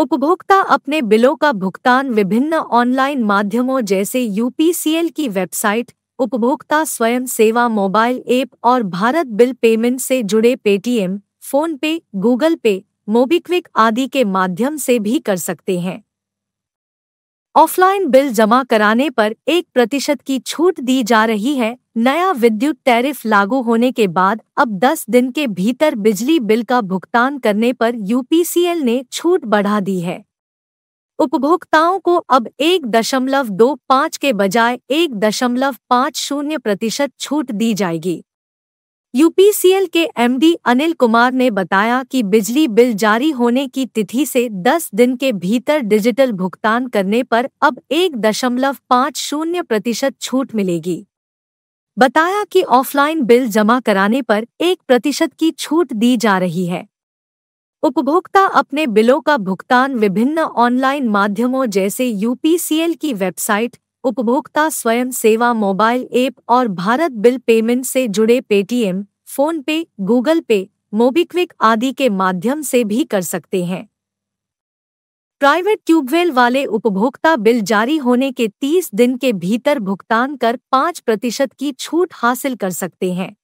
उपभोक्ता अपने बिलों का भुगतान विभिन्न ऑनलाइन माध्यमों जैसे यूपीसीएल की वेबसाइट उपभोक्ता स्वयं सेवा मोबाइल ऐप और भारत बिल पेमेंट से जुड़े Paytm PhonePe Google Pay MobiKwik आदि के माध्यम से भी कर सकते हैं ऑफलाइन बिल जमा कराने पर एक प्रतिशत की छूट दी जा रही है नया विद्युत टैरिफ लागू होने के बाद अब 10 दिन के भीतर बिजली बिल का भुगतान करने पर यूपीसीएल ने छूट बढ़ा दी है उपभोक्ताओं को अब एक दशमलव दो पाँच के बजाय एक दशमलव पाँच शून्य प्रतिशत छूट दी जाएगी यूपीसीएल के एमडी अनिल कुमार ने बताया कि बिजली बिल जारी होने की तिथि से 10 दिन के भीतर डिजिटल भुगतान करने पर अब एक दशमलव पाँच शून्य प्रतिशत छूट मिलेगी बताया कि ऑफलाइन बिल जमा कराने पर एक प्रतिशत की छूट दी जा रही है उपभोक्ता अपने बिलों का भुगतान विभिन्न ऑनलाइन माध्यमों जैसे यूपीसीएल की वेबसाइट उपभोक्ता स्वयं सेवा मोबाइल ऐप और भारत बिल पेमेंट से जुड़े Paytm PhonePe Google Pay MobiKwik आदि के माध्यम से भी कर सकते हैं प्राइवेट ट्यूबवेल वाले उपभोक्ता बिल जारी होने के 30 दिन के भीतर भुगतान कर 5 प्रतिशत की छूट हासिल कर सकते हैं